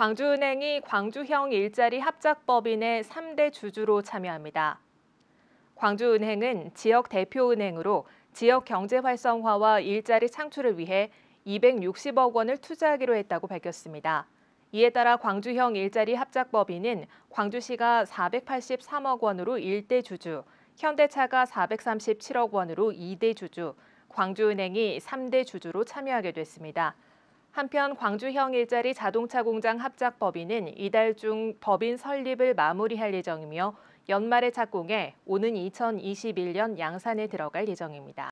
광주은행이 광주형 일자리 합작법인의 3대 주주로 참여합니다. 광주은행은 지역 대표은행으로 지역 경제 활성화와 일자리 창출을 위해 260억 원을 투자하기로 했다고 밝혔습니다. 이에 따라 광주형 일자리 합작법인은 광주시가 483억 원으로 1대 주주, 현대차가 437억 원으로 2대 주주, 광주은행이 3대 주주로 참여하게 됐습니다. 한편 광주형 일자리 자동차 공장 합작법인은 이달 중 법인 설립을 마무리할 예정이며 연말에 착공해 오는 2021년 양산에 들어갈 예정입니다.